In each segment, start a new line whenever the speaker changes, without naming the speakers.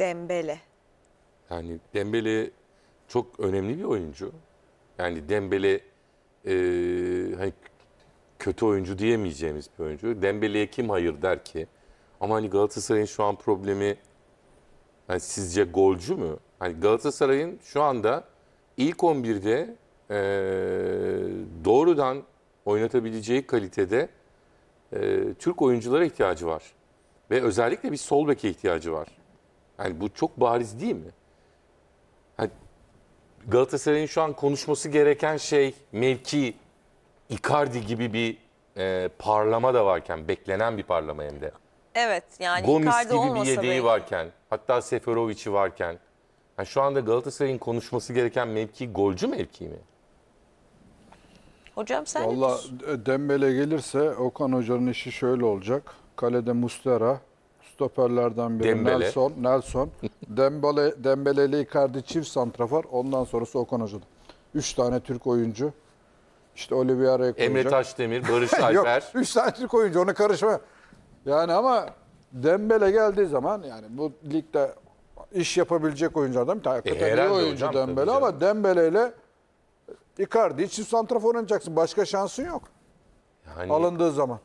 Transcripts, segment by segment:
Dembele.
Yani Dembele çok önemli bir oyuncu. Yani Dembele e, hani kötü oyuncu diyemeyeceğimiz bir oyuncu. Dembele'ye kim hayır der ki? Ama hani Galatasaray'ın şu an problemi yani sizce golcü mü? Hani Galatasaray'ın şu anda ilk 11'de e, doğrudan oynatabileceği kalitede e, Türk oyunculara ihtiyacı var. Ve özellikle bir sol beke ihtiyacı var. Yani bu çok bariz değil mi? Yani Galatasaray'ın şu an konuşması gereken şey mevki Icardi gibi bir e, parlama da varken beklenen bir parlama hem de.
Evet yani Gomis Icardi gibi bir olmasa yedeği belki.
varken hatta Seferovic'i varken yani şu anda Galatasaray'ın konuşması gereken mevki golcü mevki mi?
Hocam sen ne Dembele gelirse Okan Hoca'nın işi şöyle olacak. Kalede Mustera, stoperlerden biri Dembele. Nelson. Nelson. Dembele, Dembeleli Icardi çift santrafor. Ondan sonrası Okan Hoca'da. Üç tane Türk oyuncu. İşte Oliveira'ya koyacak. Emre Taşdemir, Barış Alper. Yok, üç tane Türk oyuncu ona karışma. Yani ama Dembele geldiği zaman yani bu ligde iş yapabilecek oyunculardan bir tane. E, Hakikaten e, iyi oyuncu hocam, Dembele ama Dembele ile Icardi çift santrafor oynayacaksın. Başka şansın yok. Yani, Alındığı zaman.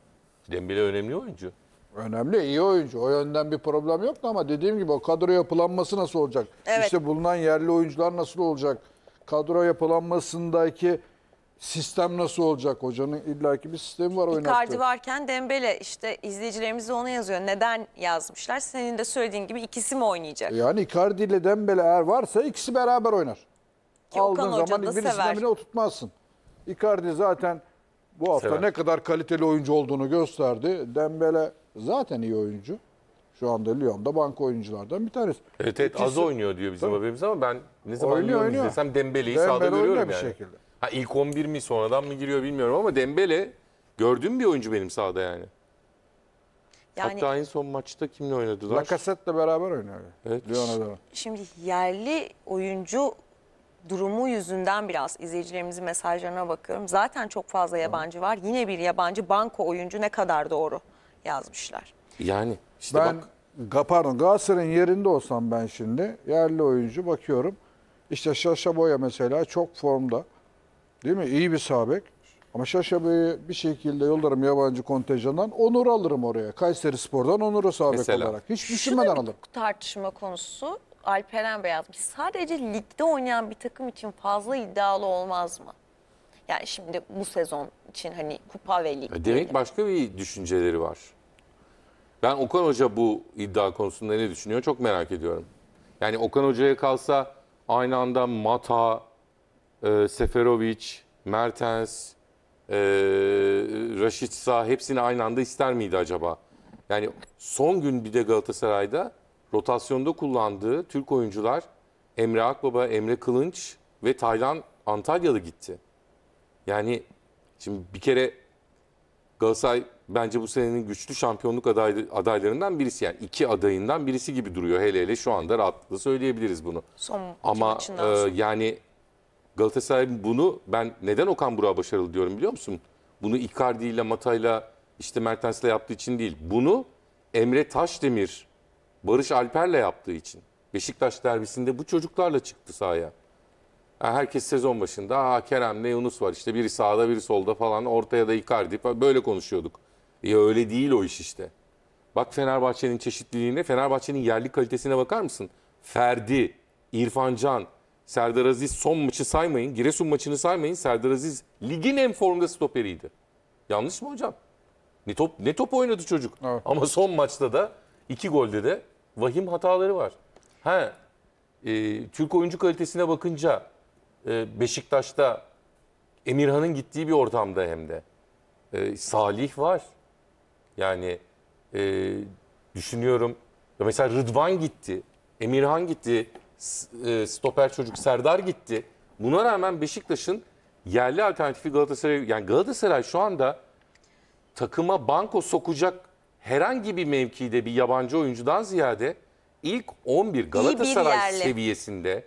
Dembele önemli oyuncu.
Önemli, iyi oyuncu. O yönden bir problem yok ama dediğim gibi o kadro yapılanması nasıl olacak? Evet. İşte bulunan yerli oyuncular nasıl olacak? Kadro yapılanmasındaki sistem nasıl olacak? Hocanın illaki bir sistemi var oynattığı. Icardi varken Dembele işte izleyicilerimiz de onu yazıyor. Neden yazmışlar? Senin de söylediğin gibi ikisi mi oynayacak? Yani Icardi ile Dembele eğer varsa ikisi beraber oynar. Ki Aldığın Okan zaman da birisinden sever. birine oturtmazsın. Icardi zaten bu hafta Sever. ne kadar kaliteli oyuncu olduğunu gösterdi. Dembele zaten iyi oyuncu. Şu anda Lyon'da banka oyunculardan bir tanesi.
Evet evet az oynuyor diyor bizim haberimiz ama ben ne zaman Oynuyor, Lyon izlesem Dembele'yi Dembele sahada oynuyor görüyorum yani. bir şekilde. Ha ilk 11 mi sonradan mı giriyor bilmiyorum ama Dembele gördüğüm bir oyuncu benim sahada yani. Yani Hatta en son maçta kimle oynadılar? Lacazette'le beraber oynuyor. Evet. Lyon'a da.
şimdi yerli oyuncu durumu yüzünden biraz izleyicilerimizin mesajlarına bakıyorum. Zaten çok fazla yabancı var. Yine bir yabancı banko oyuncu ne kadar doğru? yazmışlar. Yani işte ben, bak. Ga, pardon Galatasaray'ın yerinde olsam ben şimdi yerli oyuncu bakıyorum. İşte Şaşa Boya mesela çok formda. Değil mi? İyi bir sabek. Ama Şaşa Boya'yı bir şekilde yollarım yabancı kontenjandan. Onur alırım oraya. Kayseri Spor'dan Onur'u sabek mesela. olarak. Hiç düşünmeden alırım. tartışma konusu Alperen Beyazmış. Sadece ligde oynayan bir takım için fazla iddialı olmaz mı? Yani şimdi bu sezon için hani kupa ve lig. Demek
başka bir düşünceleri var. Ben Okan Hoca bu iddia konusunda ne düşünüyor çok merak ediyorum. Yani Okan Hoca'ya kalsa aynı anda Mata, e, Seferovic, Mertens, e, Raşitsa hepsini aynı anda ister miydi acaba? Yani son gün bir de Galatasaray'da rotasyonda kullandığı Türk oyuncular Emre Akbaba, Emre Kılınç ve Taylan Antalya'da gitti. Yani şimdi bir kere Galatasaray bence bu senenin güçlü şampiyonluk aday, adaylarından birisi. Yani iki adayından birisi gibi duruyor. Hele hele şu anda rahatlıkla söyleyebiliriz bunu. Son Ama e, yani Galatasaray bunu ben neden Okan Burak'a başarılı diyorum biliyor musun? Bunu Icardi ile Mata'yla işte Mertens'le yaptığı için değil. Bunu Emre Taşdemir, Barış Alper'le yaptığı için. Beşiktaş derbisinde bu çocuklarla çıktı sahaya herkes sezon başında Aa, ne Yunus var işte biri sağda biri solda falan ortaya da Icardi falan. böyle konuşuyorduk. Ya öyle değil o iş işte. Bak Fenerbahçe'nin çeşitliliğine, Fenerbahçe'nin yerli kalitesine bakar mısın? Ferdi, İrfan Can, Serdar Aziz son maçı saymayın. Giresun maçını saymayın. Serdar Aziz ligin en formda stoperiydi. Yanlış mı hocam? Ne top, ne top oynadı çocuk. Evet. Ama son maçta da iki golde de vahim hataları var. He, e, Türk oyuncu kalitesine bakınca ee, Beşiktaş'ta Emirhan'ın gittiği bir ortamda hem de. E, Salih var. Yani e, düşünüyorum. Ya mesela Rıdvan gitti. Emirhan gitti. E, stoper çocuk Serdar gitti. Buna rağmen Beşiktaş'ın yerli alternatifi Galatasaray. Yani Galatasaray şu anda takıma banko sokacak herhangi bir mevkide bir yabancı oyuncudan ziyade ilk 11 Galatasaray seviyesinde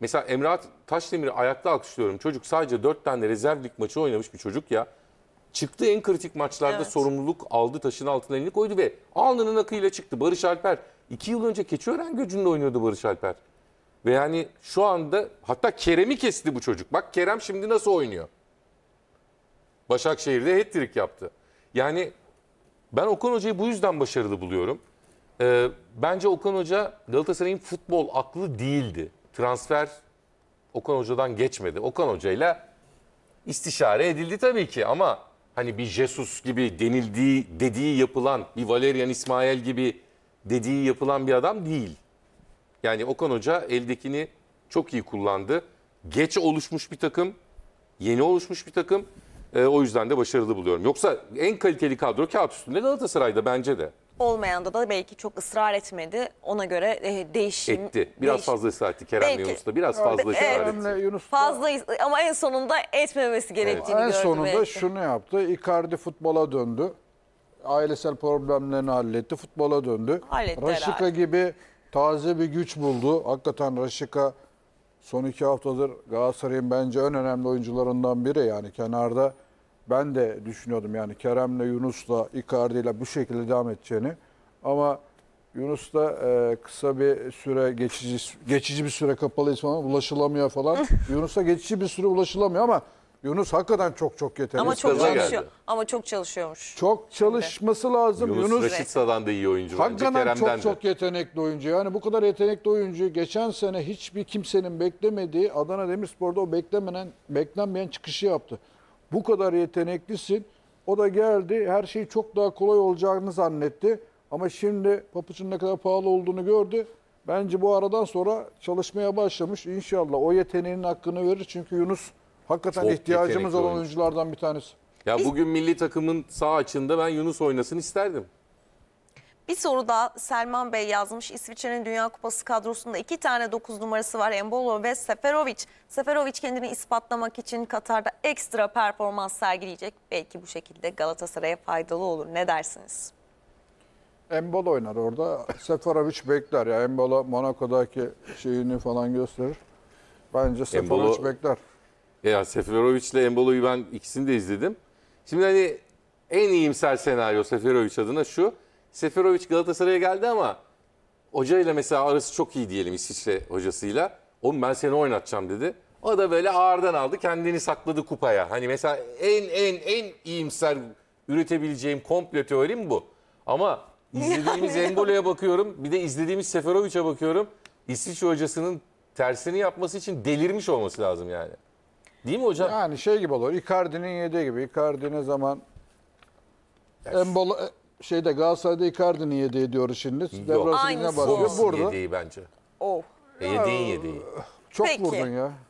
Mesela Emrah Taşdemir'i ayakta alkışlıyorum. Çocuk sadece 4 tane rezerv lig maçı oynamış bir çocuk ya. Çıktı en kritik maçlarda Evet. sorumluluk aldı, taşın altına elini koydu ve alnının akıyla çıktı. Barış Alper 2 yıl önce Keçiören Göcü'nde oynuyordu Barış Alper. Ve yani şu anda hatta Kerem'i kesti bu çocuk. Bak Kerem şimdi nasıl oynuyor. Başakşehir'de hat yaptı. Yani ben Okan Hoca'yı bu yüzden başarılı buluyorum. Ee, bence Okan Hoca Galatasaray'ın futbol aklı değildi transfer Okan Hoca'dan geçmedi. Okan Hoca'yla istişare edildi tabii ki ama hani bir Jesus gibi denildiği, dediği yapılan, bir Valerian İsmail gibi dediği yapılan bir adam değil. Yani Okan Hoca eldekini çok iyi kullandı. Geç oluşmuş bir takım, yeni oluşmuş bir takım. E, o yüzden de başarılı buluyorum. Yoksa en kaliteli kadro kağıt üstünde Galatasaray'da bence de.
Olmayanda da belki çok ısrar etmedi. Ona göre e,
değişim... Etti. Biraz değiş... fazla ısrar etti Kerem belki... Yunus'ta. Biraz fazla evet.
ısrar etti. Yunus fazla ama en sonunda etmemesi gerektiğini evet. gördüm. En sonunda belki. şunu yaptı. Icardi futbola döndü. Ailesel problemlerini halletti. Futbola döndü. Halletti Raşika herhalde. gibi taze bir güç buldu. Hakikaten Raşika son iki haftadır Galatasaray'ın bence en önemli oyuncularından biri. Yani kenarda ben de düşünüyordum yani Kerem'le, Yunus'la, Icardi'yle bu şekilde devam edeceğini. Ama Yunus da e, kısa bir süre geçici geçici bir süre kapalıyız falan ulaşılamıyor falan. Yunus'a geçici bir süre ulaşılamıyor ama Yunus hakikaten çok
çok yeterli. Ama çok çalışıyor.
geldi. Ama çok çalışıyormuş. Çok
çalışması lazım. Yunus, Yunus Raşitsa'dan da iyi oyuncu hakikaten Kerem'den çok çok
yetenekli oyuncu. Yani bu kadar yetenekli oyuncu geçen sene hiçbir kimsenin beklemediği Adana Demirspor'da o beklemenen beklenmeyen çıkışı yaptı. Bu kadar yeteneklisin. O da geldi her şey çok daha kolay olacağını zannetti. Ama şimdi papuçun ne kadar pahalı olduğunu gördü. Bence bu aradan sonra çalışmaya başlamış. İnşallah o yeteneğinin hakkını verir. Çünkü Yunus hakikaten Çok ihtiyacımız olan oyunculardan bir tanesi.
Ya bugün milli takımın sağ açında ben Yunus oynasın isterdim.
Bir soru da Selman Bey yazmış. İsviçre'nin Dünya Kupası kadrosunda iki tane 9 numarası var. Embolo ve Seferovic. Seferovic kendini ispatlamak için Katar'da ekstra performans sergileyecek. Belki bu şekilde Galatasaray'a faydalı olur. Ne dersiniz? Embolo oynar orada. Seferovic bekler ya. Embolo Monaco'daki şeyini falan gösterir. Bence Seferovic Embolo... bekler.
Ya Seferovic ile Embolo'yu ben ikisini de izledim. Şimdi hani en iyimser senaryo Seferovic adına şu. Seferovic Galatasaray'a geldi ama hoca ile mesela arası çok iyi diyelim İsviçre hocasıyla. Oğlum ben seni oynatacağım dedi. O da böyle ağırdan aldı kendini sakladı kupaya. Hani mesela en en en iyimser üretebileceğim komplo teorim bu. Ama izlediğimiz Embolo'ya bakıyorum bir de izlediğimiz Seferovic'e bakıyorum. İsviçre hocasının tersini yapması için delirmiş olması lazım yani. Değil mi hocam? Yani şey gibi olur. Icardi'nin yediği gibi. Icardi ne zaman Embolo,
şeyde Galatasaray'da Icardi'nin yediği ediyoruz şimdi. Devrasına Aynısı. basıyor. Fox'un Burada. yediği
bence. Oh. E, yediğin yediği. Çok Peki. vurdun
ya.